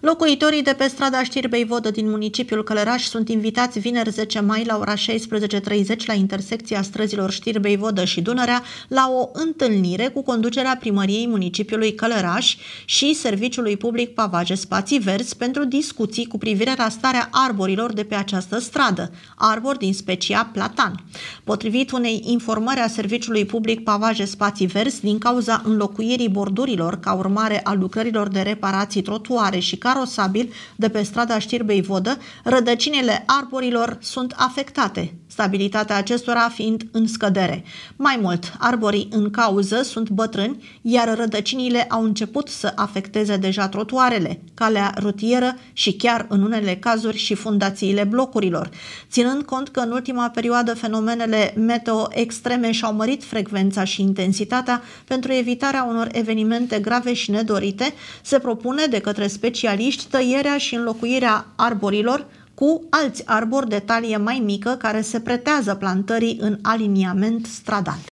Locuitorii de pe strada Știrbei Vodă din municipiul Călăraș sunt invitați vineri 10 mai la ora 16.30 la intersecția străzilor Știrbei Vodă și Dunărea la o întâlnire cu conducerea primăriei municipiului Călăraș și Serviciului Public Pavaje Spații Verzi pentru discuții cu privire la starea arborilor de pe această stradă, arbor din specia platan. Potrivit unei informări a Serviciului Public Pavaje Spații Verzi, din cauza înlocuirii bordurilor ca urmare a lucrărilor de reparații trotuare și carosabil de pe strada Știrbei Vodă, rădăcinile arborilor sunt afectate, stabilitatea acestora fiind în scădere. Mai mult, arborii în cauză sunt bătrâni, iar rădăcinile au început să afecteze deja trotuarele, calea rutieră și chiar în unele cazuri și fundațiile blocurilor. Ținând cont că în ultima perioadă fenomenele meteo extreme și-au mărit frecvența și intensitatea pentru evitarea unor evenimente grave și nedorite, se propune de către specialiști specialiști tăierea și înlocuirea arborilor cu alți arbori de talie mai mică care se pretează plantării în aliniament stradal.